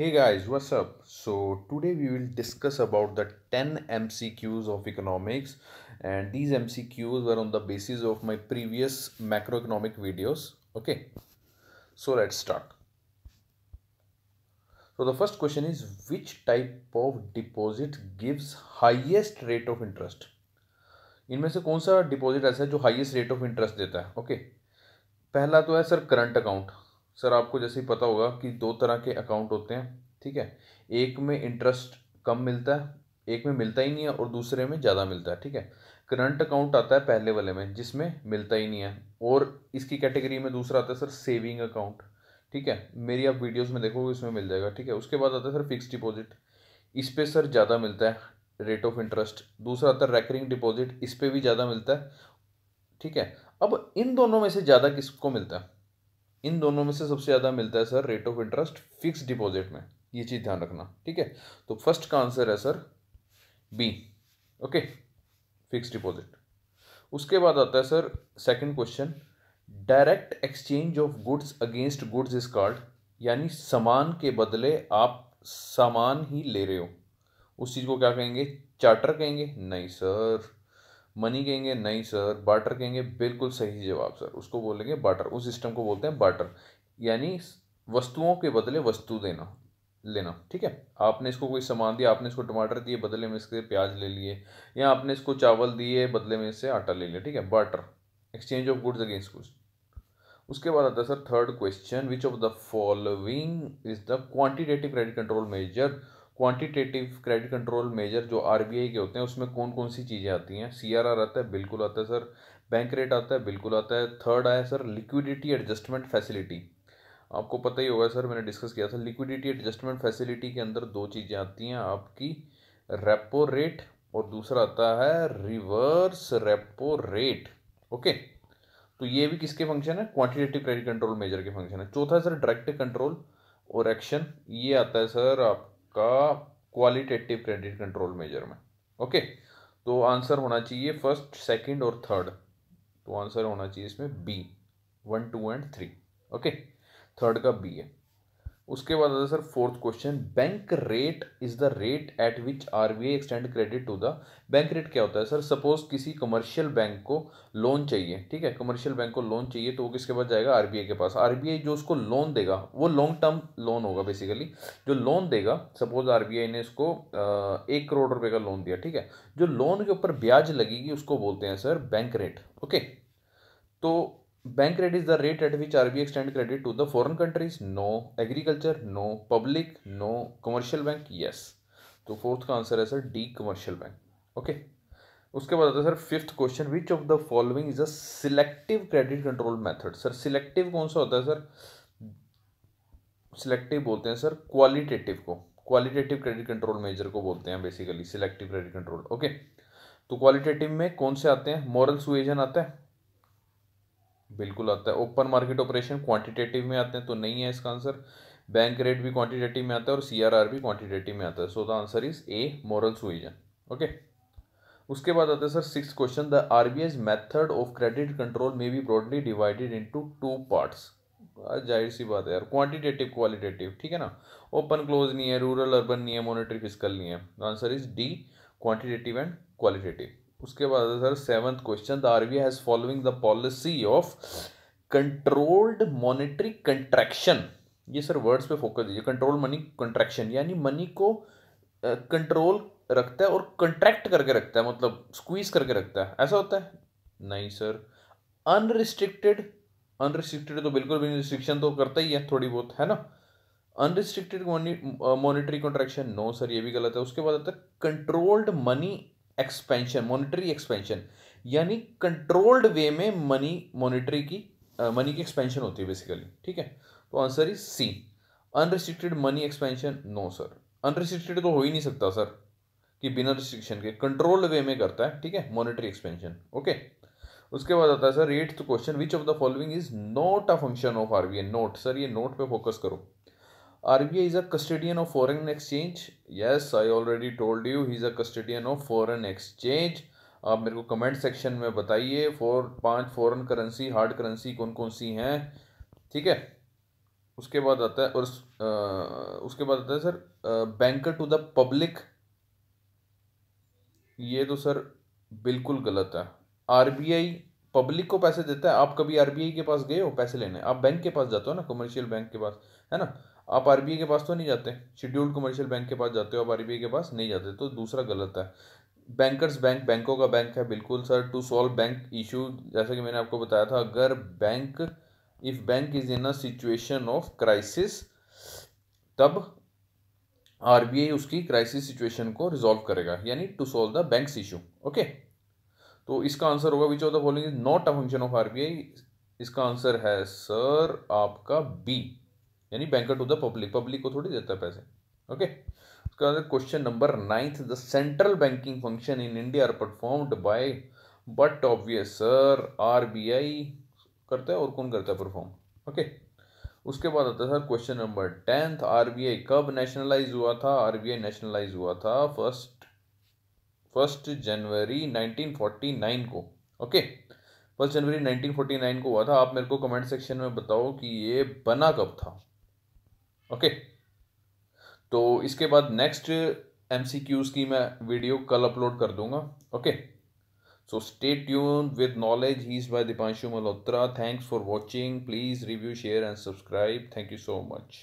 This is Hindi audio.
hey guys what's up so today we will discuss about the 10 mcqs of economics and these mcqs were on the basis of my previous macroeconomic videos okay so let's start so the first question is which type of deposit gives highest rate of interest In से कौन सा डिपॉजिट ऐसा है जो हाईएस्ट रेट ऑफ okay. पहला तो is sir current account sir आपको जैसे ही पता होगा कि दो तरह के अकाउंट होते हैं ठीक है एक में इंटरेस्ट कम मिलता है एक में मिलता ही नहीं है और दूसरे में ज़्यादा मिलता है ठीक है करंट अकाउंट आता है पहले वाले में जिसमें मिलता ही नहीं है और इसकी कैटेगरी में दूसरा आता है सर सेविंग अकाउंट ठीक है मेरी आप वीडियोस में देखोगे इसमें मिल जाएगा ठीक है उसके बाद आता है सर फिक्स डिपॉजिट इस पर सर ज़्यादा मिलता है रेट ऑफ इंटरेस्ट दूसरा आता है रेकरिंग डिपॉजिट इस पर भी ज़्यादा मिलता है ठीक है अब इन दोनों में से ज़्यादा किसको मिलता है इन दोनों में से सबसे ज़्यादा मिलता है sir rate of interest fix deposit में ये चीज़ ध्यान रखना ठीक है तो फर्स्ट का आंसर है sir B okay fix deposit उसके बाद आता है sir second question direct exchange of goods against goods is card यानी सामान के बदले आप सामान ही ले रहे हो उस चीज़ को क्या कहेंगे चार्टर कहेंगे नहीं सर मनी कहेंगे नहीं सर बाटर कहेंगे बिल्कुल सही जवाब सर उसको बोलेंगे बाटर उस सिस्टम को बोलते हैं बाटर यानी वस्तुओं के बदले वस्तु देना लेना ठीक है आपने इसको कोई सामान दिया आपने इसको टमाटर दिए बदले में इसके प्याज ले लिए या आपने इसको चावल दिए बदले में इससे आटा ले लिया ठीक है barter exchange of goods against goods उसके बाद आता है sir third question which of the following is the quantitative credit control measure quantitative credit control measure जो आर के होते हैं उसमें कौन कौन सी चीज़ें आती हैं सी आता है बिल्कुल आता है सर बैंक रेट आता है बिल्कुल आता है थर्ड आया सर लिक्विडिटी एडजस्टमेंट फैसिलिटी आपको पता ही होगा सर मैंने डिस्कस किया था लिक्विडिटी एडजस्टमेंट फैसिलिटी के अंदर दो चीज़ें आती हैं आपकी रेपो रेट और दूसरा आता है रिवर्स रेपो रेट ओके तो ये भी किसके फंक्शन है क्वांटिटेटिव क्रेडिट कंट्रोल मेजर के फंक्शन है चौथा सर डायरेक्ट कंट्रोल और एक्शन ये आता है सर आप का क्वालिटेटिव क्रेडिट कंट्रोल मेजर में ओके तो आंसर होना चाहिए फर्स्ट सेकंड और थर्ड तो आंसर होना चाहिए इसमें B one two and three okay third का बी है उसके बाद आता है sir fourth question bank rate is the rate at which R B I extend credit to the bank rate क्या होता है सर सपोज किसी कमर्शियल बैंक को लोन चाहिए ठीक है कमर्शियल बैंक को लोन चाहिए तो वो किसके पास जाएगा आर बी आई के पास आर बी आई जो उसको लोन देगा वो लॉन्ग टर्म लोन होगा बेसिकली जो लोन देगा सपोज आर बी आई ने इसको एक करोड़ रुपये का लोन दिया ठीक है जो लोन के ऊपर ब्याज लगेगी उसको बोलते हैं सर बैंक रेट ओके तो bank is the rate at which R B extend credit to the foreign countries no agriculture no public no commercial bank yes तो फोर्थ का आंसर है sir D commercial bank okay उसके बाद आता है sir fifth question which of the following is a selective credit control method sir selective कौन सा होता है सर सिलेक्टिव बोलते हैं सर क्वालिटेटिव को क्वालिटेटिव क्रेडिट कंट्रोल मेजर को बोलते हैं basically selective credit control okay तो क्वालिटेटिव में कौन से आते हैं मॉरल सुएजन आता है बिल्कुल आता है ओपन मार्केट ऑपरेशन क्वांटिटेटिव में आते हैं तो नहीं है इसका आंसर बैंक रेट भी क्वांटिटेटिव में आता है और सी भी क्वांटिटेटिव में आता है so the answer is A moral suasion okay उसके बाद आता है sir six question the RBI's method of credit control में be broadly divided in two parts जाहिर सी बात है यार क्वांटिटेटिव क्वालिटेटिव ठीक है ना ओपन क्लोज नहीं है रूरल अर्बन नहीं है मोनिट्री फिजिकल नहीं है answer is D quantitative and qualitative उसके बाद sir seventh question the RBI has following the policy of controlled monetary contraction ये सर वर्ड्स पे फोकस दीजिए कंट्रोल मनी कंट्रैक्शन यानी मनी को कंट्रोल uh, रखता है और कंट्रैक्ट करके रखता है मतलब स्क्वीज करके रखता है ऐसा होता है नहीं सर अनरिस्ट्रिक्टेड अनरिस्ट्रिक्टेड तो बिल्कुल भी रिस्ट्रिक्शन तो करता ही है थोड़ी बहुत है ना unrestricted monetary contraction no sir ये भी गलत है उसके बाद आता है controlled money expansion monetary expansion यानी कंट्रोल्ड वे में मनी मॉनिटरी की मनी की एक्सपेंशन होती है बेसिकली ठीक है तो answer is C unrestricted money expansion no sir unrestricted तो हो ही नहीं सकता सर कि बिना रिस्ट्रिक्शन के कंट्रोल्ड वे में करता है ठीक है मॉनिटरी एक्सपेंशन ओके उसके बाद आता है sir eighth question which of the following is not a function of RBI note sir ये नोट पे फोकस करो RBI is a custodian of foreign exchange. Yes, I already told you he is a custodian of foreign exchange. आप मेरे को कमेंट सेक्शन में बताइए फोर पांच फॉरेन करेंसी हार्ड करेंसी कौन कौन सी हैं ठीक है उसके बाद आता है और आ, उसके बाद आता है sir banker to the public ये तो सर बिल्कुल गलत है आरबीआई पब्लिक को पैसे देता है आप कभी आरबीआई के पास गए हो पैसे लेने आप बैंक के पास जाते हो ना कमर्शियल बैंक के पास है ना आप आर के पास तो नहीं जाते शेड्यूल्ड कमर्शियल बैंक के पास जाते हो आप आर के पास नहीं जाते तो दूसरा गलत है बैंकर्स बैंक बैंकों का बैंक है बिल्कुल sir to solve bank issue जैसा कि मैंने आपको बताया था अगर bank if bank is in a situation of crisis तब आर उसकी क्राइसिस सिचुएशन को रिजॉल्व करेगा यानी to solve the banks issue okay तो इसका आंसर होगा which of the following is not a function of R इसका आंसर है सर आपका बी यानी banker to the public public को थोड़ी देता है पैसे ओके उसके बाद question number ninth the central banking function in India are performed by but obvious sir R करता है और कौन करता है परफॉर्म ओके उसके बाद आता है sir question number tenth I कब नेशनलाइज हुआ था आई नेशनलाइज हुआ था फर्स्ट फर्स्ट जनवरी 1949 को ओके फर्स्ट जनवरी 1949 को हुआ था आप मेरे को कमेंट सेक्शन में बताओ कि ये बना कब था ओके तो इसके बाद नेक्स्ट एम सी क्यूज़ की मैं वीडियो कल अपलोड कर दूंगा okay so stay tune with knowledge he is by Deepanshu Malhotra thanks for watching please review share and subscribe thank you so much